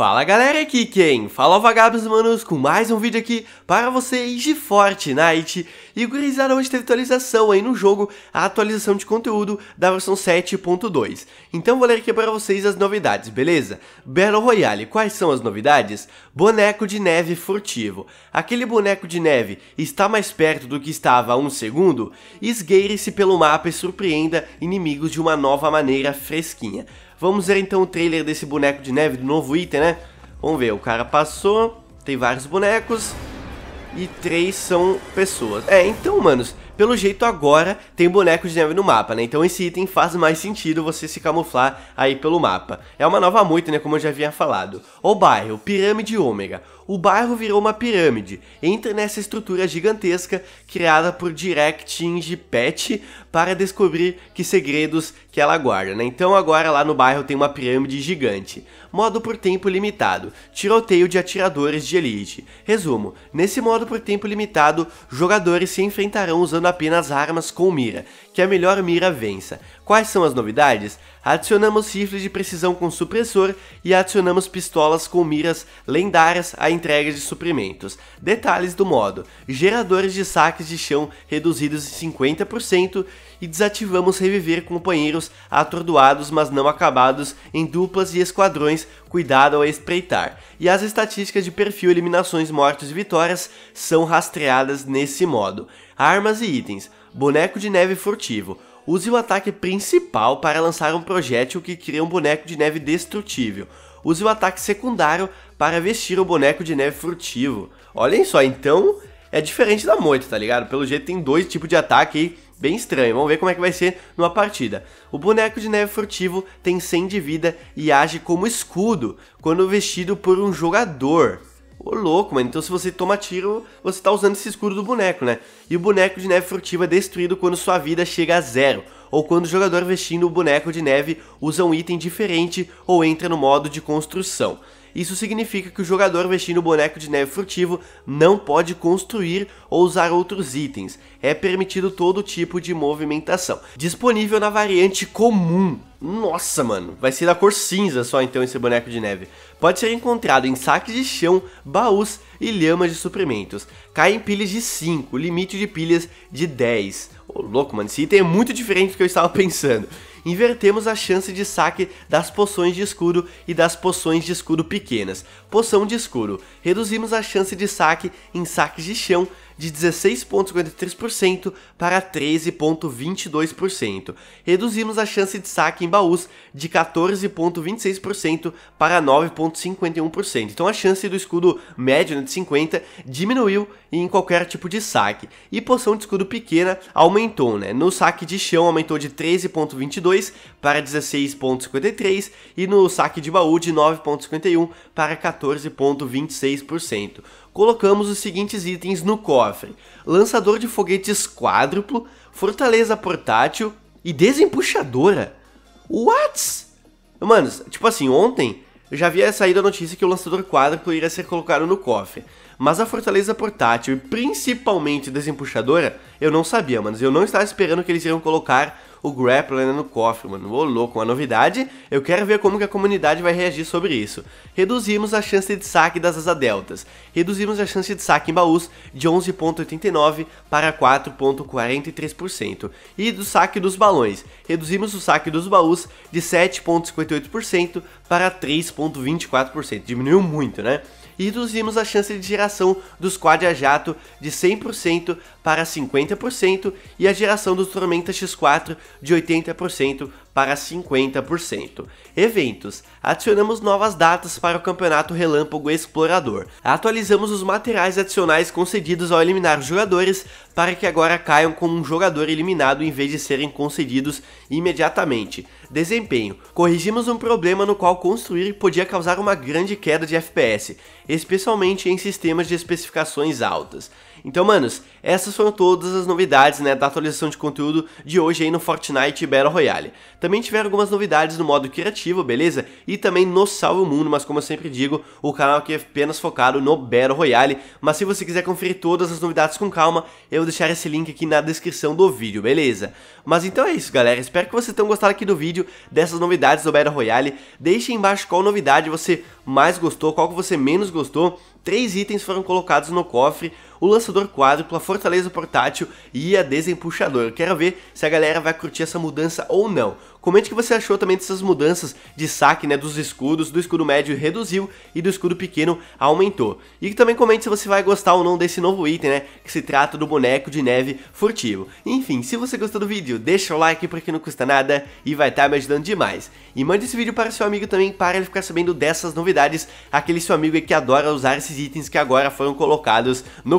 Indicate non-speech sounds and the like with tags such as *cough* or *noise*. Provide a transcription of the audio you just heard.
Fala galera, aqui quem? Fala Vagabos Manos com mais um vídeo aqui para vocês de Fortnite E gurizada, hoje teve atualização aí no jogo, a atualização de conteúdo da versão 7.2 Então vou ler aqui para vocês as novidades, beleza? Battle Royale, quais são as novidades? Boneco de neve furtivo Aquele boneco de neve está mais perto do que estava há um segundo? Esgueire-se pelo mapa e surpreenda inimigos de uma nova maneira fresquinha Vamos ver então o trailer desse boneco de neve, do novo item, né? Vamos ver, o cara passou, tem vários bonecos e três são pessoas. É, então, manos, pelo jeito agora tem bonecos de neve no mapa, né? Então esse item faz mais sentido você se camuflar aí pelo mapa. É uma nova moita, né? Como eu já havia falado. O bairro, Pirâmide Ômega. O bairro virou uma pirâmide. Entra nessa estrutura gigantesca criada por Directinge Pet para descobrir que segredos que ela guarda, né? Então agora lá no bairro tem uma pirâmide gigante. Modo por tempo limitado. Tiroteio de atiradores de elite. Resumo, nesse modo por tempo limitado, jogadores se enfrentarão usando apenas armas com mira, que a melhor mira vença. Quais são as novidades? Adicionamos rifles de precisão com supressor e adicionamos pistolas com miras lendárias à entrega de suprimentos. Detalhes do modo: geradores de saques de chão reduzidos em 50% e desativamos reviver companheiros atordoados mas não acabados em duplas e esquadrões, cuidado ao espreitar. E as estatísticas de perfil eliminações, mortes e vitórias são rastreadas nesse modo. Armas e itens. Boneco de neve furtivo. Use o ataque principal para lançar um projétil que cria um boneco de neve destrutível. Use o ataque secundário para vestir o boneco de neve furtivo. Olhem só, então é diferente da moita, tá ligado? Pelo jeito tem dois tipos de ataque aí bem estranho. Vamos ver como é que vai ser numa partida. O boneco de neve furtivo tem 100 de vida e age como escudo quando vestido por um jogador. Ô louco, mano. Então se você toma tiro, você tá usando esse escudo do boneco, né? E o boneco de neve furtivo é destruído quando sua vida chega a zero. Ou quando o jogador vestindo o boneco de neve usa um item diferente ou entra no modo de construção. Isso significa que o jogador vestindo o boneco de neve furtivo não pode construir ou usar outros itens. É permitido todo tipo de movimentação. Disponível na variante comum. Nossa, mano, vai ser da cor cinza só então esse boneco de neve. Pode ser encontrado em saques de chão, baús e lhamas de suprimentos. Cai em pilhas de 5, limite de pilhas de 10. Ô, louco, mano, esse item é muito diferente do que eu estava *laughs* pensando invertemos a chance de saque das poções de escudo e das poções de escudo pequenas. Poção de escudo, reduzimos a chance de saque em saques de chão de 16,53% para 13,22%. Reduzimos a chance de saque em baús de 14,26% para 9,51%. Então a chance do escudo médio né, de 50 diminuiu em qualquer tipo de saque. E poção de escudo pequena aumentou, né? No saque de chão aumentou de 13,22 para 16,53 e no saque de baú de 9,51 para 14,26% colocamos os seguintes itens no cofre: lançador de foguetes quádruplo, fortaleza portátil e desempuxadora. What? Mano, tipo assim, ontem já havia saído a notícia que o lançador quádruplo iria ser colocado no cofre. Mas a fortaleza portátil e principalmente desempuxadora, eu não sabia, mano. Eu não estava esperando que eles iriam colocar o Grappler no cofre, mano. Ô louco, uma novidade. Eu quero ver como que a comunidade vai reagir sobre isso. Reduzimos a chance de saque das asa deltas. Reduzimos a chance de saque em baús de 11.89 para 4.43%. E do saque dos balões. Reduzimos o saque dos baús de 7.58% para 3.24%. Diminuiu muito, né? e reduzimos a chance de geração dos Quad a jato de 100% para 50% e a geração dos Tormenta X4 de 80% para 50%. Eventos: adicionamos novas datas para o Campeonato Relâmpago Explorador. Atualizamos os materiais adicionais concedidos ao eliminar jogadores para que agora caiam como um jogador eliminado em vez de serem concedidos imediatamente. Desempenho: corrigimos um problema no qual construir podia causar uma grande queda de FPS, especialmente em sistemas de especificações altas. Então, manos, essas foram todas as novidades, né, da atualização de conteúdo de hoje aí no Fortnite Battle Royale. Também tiveram algumas novidades no modo criativo, beleza? E também no Salve o Mundo, mas como eu sempre digo, o canal aqui é apenas focado no Battle Royale, mas se você quiser conferir todas as novidades com calma, eu vou deixar esse link aqui na descrição do vídeo, beleza? Mas então é isso, galera, espero que vocês tenham gostado aqui do vídeo, dessas novidades do Battle Royale, deixe embaixo qual novidade você mais gostou, qual que você menos gostou, três itens foram colocados no cofre, o lançador quádruplo, a fortaleza portátil e a desempuxador. Quero ver se a galera vai curtir essa mudança ou não. Comente o que você achou também dessas mudanças de saque, né, dos escudos, do escudo médio reduziu e do escudo pequeno aumentou. E também comente se você vai gostar ou não desse novo item, né, que se trata do boneco de neve furtivo. Enfim, se você gostou do vídeo, deixa o like porque não custa nada e vai estar tá me ajudando demais. E mande esse vídeo para seu amigo também para ele ficar sabendo dessas novidades, aquele seu amigo que adora usar esses itens que agora foram colocados no